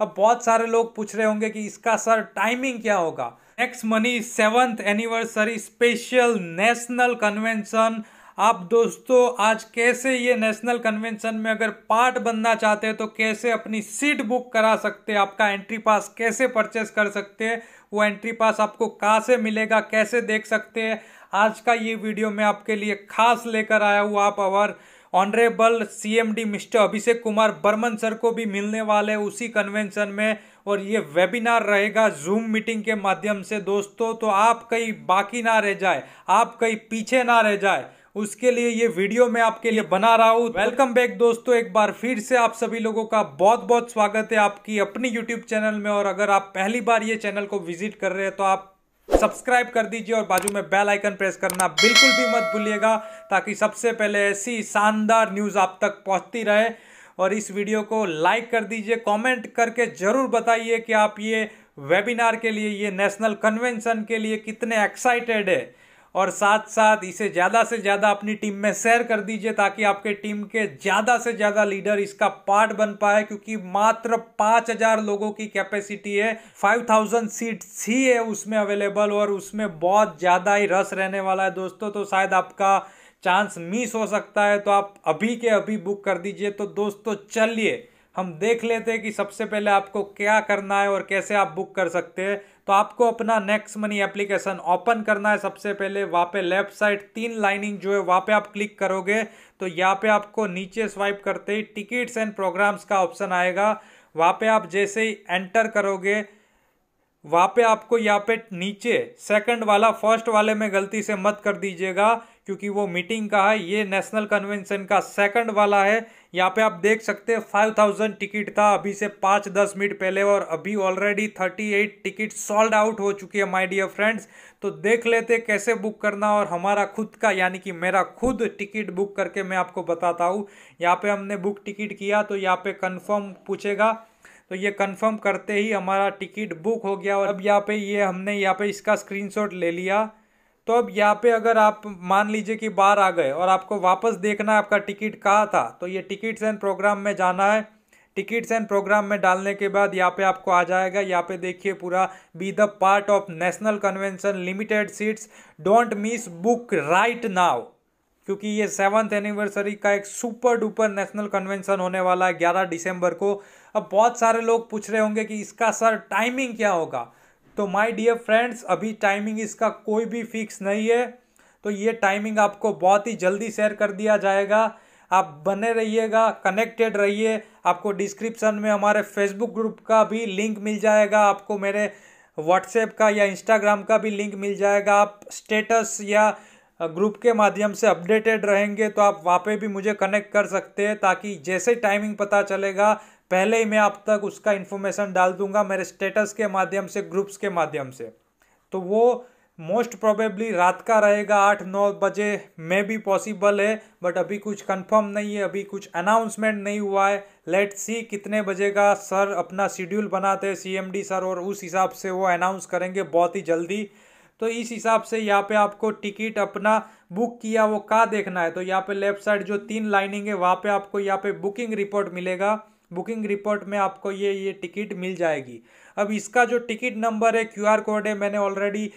अब बहुत सारे लोग पूछ रहे होंगे कि इसका सर टाइमिंग क्या होगा X money seventh anniversary special national convention आप दोस्तों आज कैसे ये नेशनल कन्वेंशन में अगर पार्ट बनना चाहते हैं तो कैसे अपनी सीट बुक करा सकते हैं आपका एंट्री पास कैसे परचेस कर सकते हैं वो एंट्री पास आपको कहाँ से मिलेगा कैसे देख सकते हैं आज का ये वीडियो मैं आपके लिए खास लेकर आया हूँ आप our honourable CMD mister Abhishek Kumar Barman sir को भी मिलने वाले उसी कन्वेंशन में और ये वेबिनार रहेगा जूम मीटिंग के माध्यम से दोस्तों तो आप कहीं बाकी ना रह जाए आप कहीं पीछे ना रह जाए उसके लिए ये वीडियो मैं आपके लिए बना रहा हूँ वेलकम बैक दोस्तों एक बार फिर से आप सभी लोगों का बहुत बहुत स्वागत है आपकी अपनी यूट्यूब चैनल में और अगर आप पहली बार ये चैनल को विजिट कर रहे हैं तो आप सब्सक्राइब कर दीजिए और बाजू में बेल आइकन प्रेस करना बिल्कुल भी मत भूलिएगा ताकि सबसे पहले ऐसी शानदार न्यूज़ आप तक पहुंचती रहे और इस वीडियो को लाइक कर दीजिए कमेंट करके ज़रूर बताइए कि आप ये वेबिनार के लिए ये नेशनल कन्वेंशन के लिए कितने एक्साइटेड है और साथ साथ इसे ज़्यादा से ज़्यादा अपनी टीम में शेयर कर दीजिए ताकि आपके टीम के ज़्यादा से ज़्यादा लीडर इसका पार्ट बन पाए क्योंकि मात्र पाँच हज़ार लोगों की कैपेसिटी है फाइव थाउजेंड सीट्स ही है उसमें अवेलेबल और उसमें बहुत ज़्यादा ही रस रहने वाला है दोस्तों तो शायद आपका चांस मिस हो सकता है तो आप अभी के अभी बुक कर दीजिए तो दोस्तों चलिए हम देख लेते हैं कि सबसे पहले आपको क्या करना है और कैसे आप बुक कर सकते हैं तो आपको अपना नेक्स्ट मनी एप्लीकेशन ओपन करना है सबसे पहले वहाँ पे लेफ्ट साइड तीन लाइनिंग जो है वहाँ पे आप क्लिक करोगे तो यहाँ पे आपको नीचे स्वाइप करते ही टिकट्स एंड प्रोग्राम्स का ऑप्शन आएगा वहाँ पे आप जैसे ही एंटर करोगे वहाँ पे आपको यहाँ पे नीचे सेकंड वाला फर्स्ट वाले में गलती से मत कर दीजिएगा क्योंकि वो मीटिंग का है ये नेशनल कन्वेंशन का सेकंड वाला है यहाँ पे आप देख सकते हैं फाइव थाउजेंड टिकट था अभी से पाँच दस मिनट पहले और अभी already thirty eight ticket sold out हो चुकी है माय डियर फ्रेंड्स तो देख लेते कैसे बुक करना और हमारा खुद का यानी कि मेरा खुद टिकट बुक करके मैं आपको बताता हूँ यहाँ पे हमने बुक टिकट किया तो यहाँ पे कन्फर्म पूछेगा तो ये कन्फर्म करते ही हमारा टिकट बुक हो गया और अब यहाँ पे ये हमने यहाँ पे इसका स्क्रीन ले लिया तो अब यहाँ पे अगर आप मान लीजिए कि बाहर आ गए और आपको वापस देखना है आपका टिकट कहाँ था तो ये टिकट्स एंड प्रोग्राम में जाना है टिकट्स एंड प्रोग्राम में डालने के बाद यहाँ पे आपको आ जाएगा यहाँ पे देखिए पूरा be the part of national convention limited seats don't miss book right now क्योंकि ये सेवन्थ एनिवर्सरी का एक सुपर डुपर नेशनल कन्वेंशन होने वाला है ग्यारह दिसंबर को अब बहुत सारे लोग पूछ रहे होंगे कि इसका सर टाइमिंग क्या होगा तो माय डियर फ्रेंड्स अभी टाइमिंग इसका कोई भी फिक्स नहीं है तो ये टाइमिंग आपको बहुत ही जल्दी शेयर कर दिया जाएगा आप बने रहिएगा कनेक्टेड रहिए आपको डिस्क्रिप्शन में हमारे फेसबुक ग्रुप का भी लिंक मिल जाएगा आपको मेरे व्हाट्सएप का या इंस्टाग्राम का भी लिंक मिल जाएगा आप स्टेटस या ग्रुप के माध्यम से अपडेटेड रहेंगे तो आप वहाँ पे भी मुझे कनेक्ट कर सकते हैं ताकि जैसे टाइमिंग पता चलेगा पहले ही मैं आप तक उसका इन्फॉर्मेशन डाल दूंगा मेरे स्टेटस के माध्यम से ग्रुप्स के माध्यम से तो वो मोस्ट प्रोबेबली रात का रहेगा आठ नौ बजे में भी पॉसिबल है बट अभी कुछ कंफर्म नहीं है अभी कुछ अनाउंसमेंट नहीं हुआ है लेट सी कितने बजे का सर अपना शेड्यूल बनाते हैं सीएमडी सर और उस हिसाब से वो अनाउंस करेंगे बहुत ही जल्दी तो इस हिसाब से यहाँ पे आपको टिकट अपना बुक किया वो कहाँ देखना है तो यहाँ पे लेफ्ट साइड जो तीन लाइनिंग है वहाँ पे आपको यहाँ पे बुकिंग रिपोर्ट मिलेगा बुकिंग रिपोर्ट में आपको ये ये टिकट मिल जाएगी अब इसका जो टिकट नंबर है क्यूआर कोड है मैंने ऑलरेडी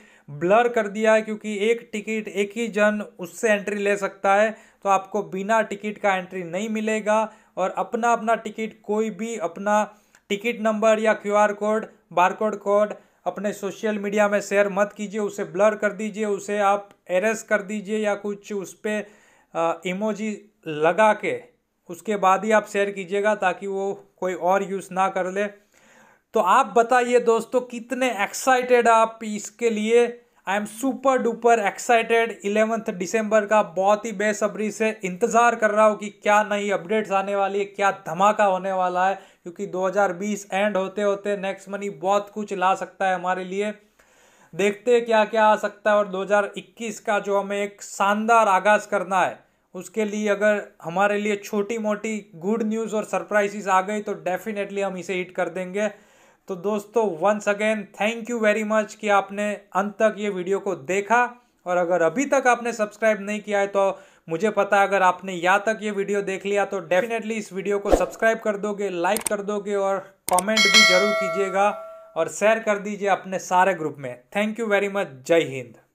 ब्लर कर दिया है क्योंकि एक टिकट एक ही जन उससे एंट्री ले सकता है तो आपको बिना टिकट का एंट्री नहीं मिलेगा और अपना अपना टिकट कोई भी अपना टिकट नंबर या क्यूआर कोड बारकोड कोड अपने सोशल मीडिया में शेयर मत कीजिए उसे ब्लर कर दीजिए उसे आप एरेस कर दीजिए या कुछ उस पर इमोजी लगा के उसके बाद ही आप शेयर कीजिएगा ताकि वो कोई और यूज़ ना कर ले तो आप बताइए दोस्तों कितने एक्साइटेड आप इसके लिए I am super duper excited eleventh दिसंबर का बहुत ही बेसब्री से इंतज़ार कर रहा हूँ कि क्या नई अपडेट्स आने वाली है क्या धमाका होने वाला है क्योंकि 2020 एंड होते होते नेक्स्ट मनी बहुत कुछ ला सकता है हमारे लिए देखते हैं क्या क्या आ सकता है और 2021 का जो हमें एक शानदार आगाज करना है उसके लिए अगर हमारे लिए छोटी मोटी गुड न्यूज़ और सरप्राइजेस आ गई तो डेफिनेटली हम इसे हिट कर देंगे तो दोस्तों once again thank you very much कि आपने अंत तक ये वीडियो को देखा और अगर अभी तक आपने सब्सक्राइब नहीं किया है तो मुझे पता अगर आपने यहाँ तक ये वीडियो देख लिया तो डेफिनेटली इस वीडियो को सब्सक्राइब कर दोगे लाइक कर दोगे और कमेंट भी जरूर कीजिएगा और शेयर कर दीजिए अपने सारे ग्रुप में थैंक यू वेरी मच जय हिंद